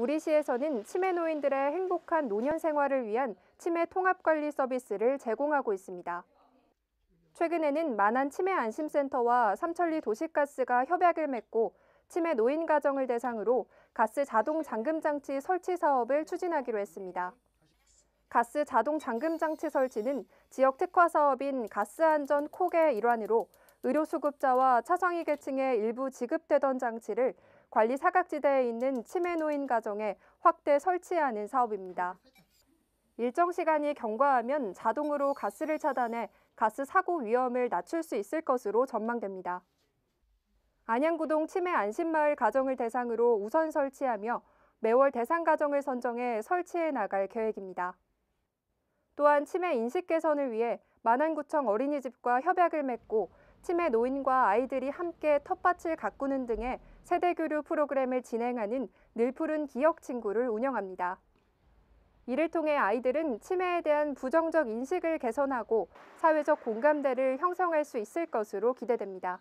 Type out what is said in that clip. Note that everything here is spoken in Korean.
우리 시에서는 치매 노인들의 행복한 노년 생활을 위한 치매 통합관리 서비스를 제공하고 있습니다. 최근에는 만안 치매 안심센터와 삼천리 도시가스가 협약을 맺고 치매 노인 가정을 대상으로 가스 자동 잠금 장치 설치 사업을 추진하기로 했습니다. 가스 자동 잠금 장치 설치는 지역 특화 사업인 가스 안전 코게 일환으로 의료 수급자와 차상위 계층에 일부 지급되던 장치를 관리 사각지대에 있는 치매 노인 가정에 확대 설치하는 사업입니다. 일정 시간이 경과하면 자동으로 가스를 차단해 가스 사고 위험을 낮출 수 있을 것으로 전망됩니다. 안양구동 치매 안심마을 가정을 대상으로 우선 설치하며 매월 대상 가정을 선정해 설치해 나갈 계획입니다. 또한 치매 인식 개선을 위해 만안구청 어린이집과 협약을 맺고 치매 노인과 아이들이 함께 텃밭을 가꾸는 등의 세대 교류 프로그램을 진행하는 늘푸른 기억 친구를 운영합니다. 이를 통해 아이들은 치매에 대한 부정적 인식을 개선하고 사회적 공감대를 형성할 수 있을 것으로 기대됩니다.